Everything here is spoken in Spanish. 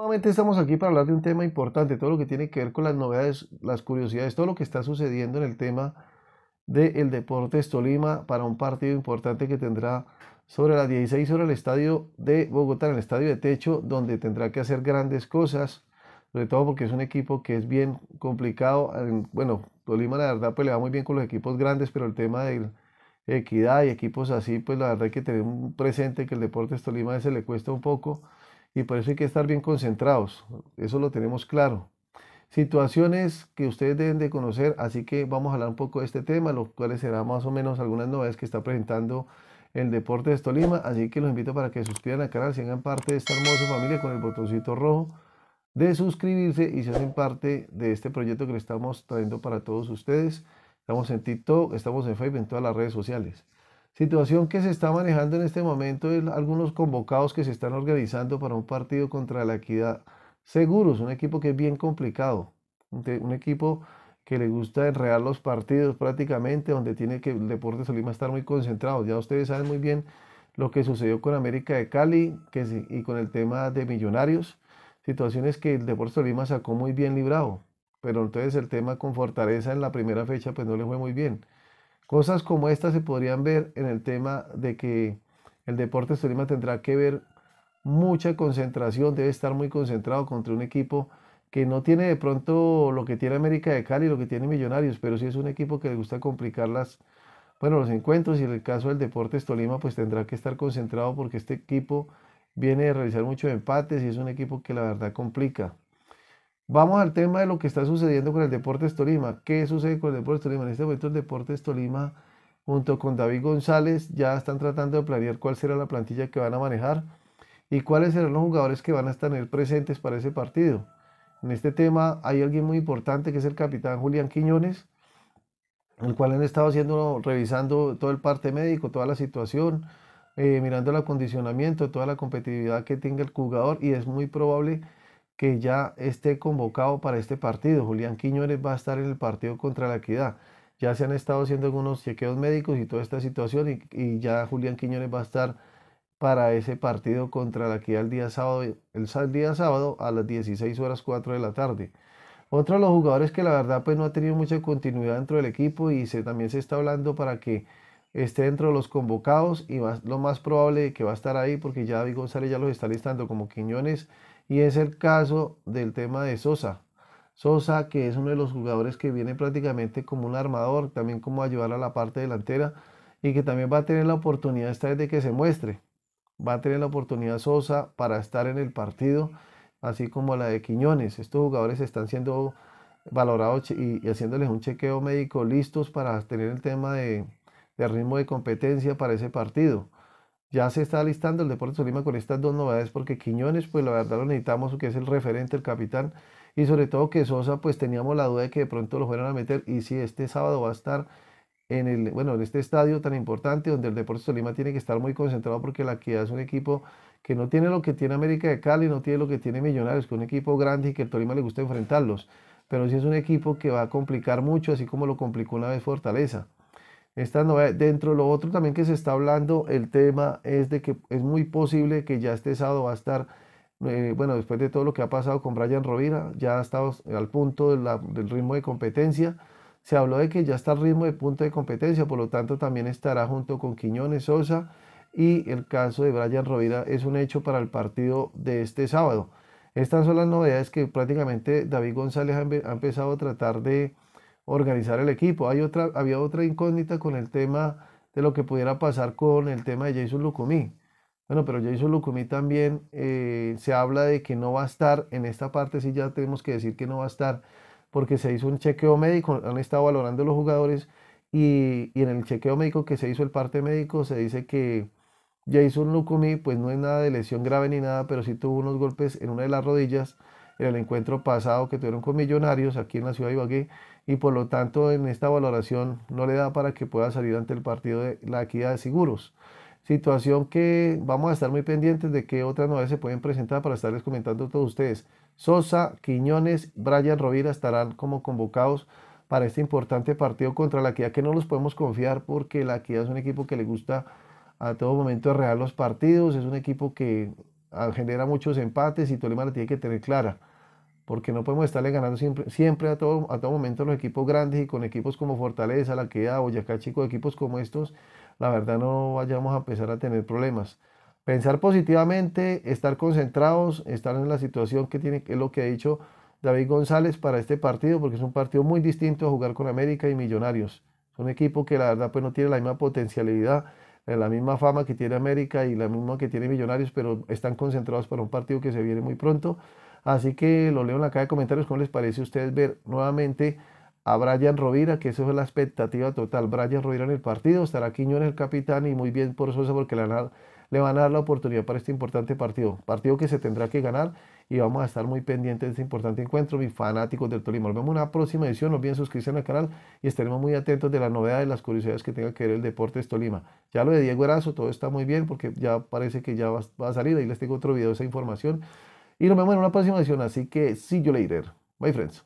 Nuevamente estamos aquí para hablar de un tema importante, todo lo que tiene que ver con las novedades, las curiosidades, todo lo que está sucediendo en el tema del Deportes Tolima para un partido importante que tendrá sobre las 16 horas el estadio de Bogotá, en el estadio de techo, donde tendrá que hacer grandes cosas, sobre todo porque es un equipo que es bien complicado. Bueno, Tolima la verdad pues le va muy bien con los equipos grandes, pero el tema de equidad y equipos así, pues la verdad hay que tener un presente que el Deportes Tolima ese le cuesta un poco y por eso hay que estar bien concentrados, eso lo tenemos claro. Situaciones que ustedes deben de conocer, así que vamos a hablar un poco de este tema, lo cuales será más o menos algunas novedades que está presentando el Deporte de Estolima así que los invito para que suscriban al canal, sean hagan parte de esta hermosa familia con el botoncito rojo de suscribirse y se hacen parte de este proyecto que le estamos trayendo para todos ustedes. Estamos en TikTok, estamos en Facebook, en todas las redes sociales. Situación que se está manejando en este momento es algunos convocados que se están organizando para un partido contra la equidad. Seguros, un equipo que es bien complicado, un equipo que le gusta enredar los partidos prácticamente, donde tiene que el Deportes Solima estar muy concentrado. Ya ustedes saben muy bien lo que sucedió con América de Cali que, y con el tema de Millonarios, situaciones que el Deportes Solima sacó muy bien librado, pero entonces el tema con Fortaleza en la primera fecha pues no le fue muy bien. Cosas como estas se podrían ver en el tema de que el Deportes Tolima tendrá que ver mucha concentración, debe estar muy concentrado contra un equipo que no tiene de pronto lo que tiene América de Cali, lo que tiene Millonarios, pero sí es un equipo que le gusta complicar las, bueno, los encuentros y en el caso del Deportes Tolima pues tendrá que estar concentrado porque este equipo viene de realizar muchos empates y es un equipo que la verdad complica. Vamos al tema de lo que está sucediendo con el Deportes Tolima. ¿Qué sucede con el Deportes Tolima? En este momento el Deportes Tolima, junto con David González, ya están tratando de planear cuál será la plantilla que van a manejar y cuáles serán los jugadores que van a estar presentes para ese partido. En este tema hay alguien muy importante que es el capitán Julián Quiñones, el cual han estado haciendo, revisando todo el parte médico, toda la situación, eh, mirando el acondicionamiento, toda la competitividad que tenga el jugador y es muy probable que que ya esté convocado para este partido. Julián Quiñones va a estar en el partido contra la equidad. Ya se han estado haciendo algunos chequeos médicos y toda esta situación y, ya Julián Quiñones va a estar para ese partido contra la equidad el día sábado, el, día sábado a las 16 horas 4 de la tarde. Otro de los jugadores que la verdad pues no ha tenido mucha continuidad dentro del equipo y se, también se está hablando para que esté dentro de los convocados y lo más probable que va a estar ahí porque ya David González ya los está listando como Quiñones y es el caso del tema de Sosa. Sosa, que es uno de los jugadores que viene prácticamente como un armador, también como ayudar a la parte delantera y que también va a tener la oportunidad esta vez de que se muestre. Va a tener la oportunidad Sosa para estar en el partido, así como la de Quiñones. Estos jugadores están siendo valorados y, haciéndoles un chequeo médico listos para tener el tema de, de ritmo de competencia para ese partido. Ya se está alistando el Deportes Tolima con estas dos novedades porque Quiñones, pues la verdad lo necesitamos, que es el referente, el capitán, y sobre todo que Sosa, pues teníamos la duda de que de pronto lo fueran a meter, y si este sábado va a estar en el, bueno, en este estadio tan importante donde el Deportes Tolima tiene que estar muy concentrado porque la Equidad es un equipo que no tiene lo que tiene América de Cali, no tiene lo que tiene Millonarios, que es un equipo grande y que el Tolima le gusta enfrentarlos, pero sí es un equipo que va a complicar mucho, así como lo complicó una vez Fortaleza. Estas dentro de lo otro también que se está hablando, el tema es de que es muy posible que ya este sábado va a estar, eh, bueno, después de todo lo que ha pasado con Brian Rovira, ya ha estado al punto del ritmo de competencia. Se habló de que ya está al ritmo de punto de competencia, por lo tanto también estará junto con Quiñones Sosa y el caso de Brian Rovira es un hecho para el partido de este sábado. Estas son las novedades que prácticamente David González ha empezado a tratar de, organizar el equipo. Hay otra, había otra incógnita con el tema de lo que pudiera pasar con el tema de Jason Lukumi. Bueno, pero Jason Lukumi también eh, se habla de que no va a estar, en esta parte sí ya tenemos que decir que no va a estar, porque se hizo un chequeo médico, han estado valorando los jugadores y, en el chequeo médico que se hizo el parte médico se dice que Jason Lukumi pues no es nada de lesión grave ni nada, pero sí tuvo unos golpes en una de las rodillas en el encuentro pasado que tuvieron con Millonarios aquí en la ciudad de Ibagué y por lo tanto en esta valoración no le da para que pueda salir ante el partido de la equidad de seguros. Situación que vamos a estar muy pendientes de que otras novedades se pueden presentar para estarles comentando a todos ustedes. Sosa, Quiñones, Brian Rovira estarán como convocados para este importante partido contra la equidad que no los podemos confiar porque la equidad es un equipo que le gusta a todo momento arreglar los partidos, es un equipo que ah, genera muchos empates y Tolima la tiene que tener clara porque no podemos estarle ganando siempre, a, todo, a todo momento a los equipos grandes y con equipos como Fortaleza, La Boyacá Chico, equipos como estos, la verdad no vayamos a empezar a tener problemas. Pensar positivamente, estar concentrados, estar en la situación que tiene, es lo que ha dicho David González para este partido, porque es un partido muy distinto a jugar con América y Millonarios. Es un equipo que la verdad pues no tiene la misma potencialidad, la misma fama que tiene América y la misma que tiene Millonarios, pero están concentrados para un partido que se viene muy pronto Así que lo leo en la caja de comentarios, ¿cómo les parece a ustedes ver nuevamente a Brian Rovira? Que eso es la expectativa total. Brian Rovira en el partido, estará en el capitán y muy bien por eso porque le van, a, dar la oportunidad para este importante partido. Partido que se tendrá que ganar y vamos a estar muy pendientes de este importante encuentro, mis fanáticos del Tolima. Nos vemos en una próxima edición, no olviden suscribirse al canal y estaremos muy atentos de las novedades, las curiosidades que tenga que ver el deporte de Tolima. Ya lo de Diego Erazo, todo está muy bien porque ya parece que ya va, va a salir, ahí les tengo otro video de esa información. Y nos vemos en una próxima edición. Así que, see you later. Bye friends.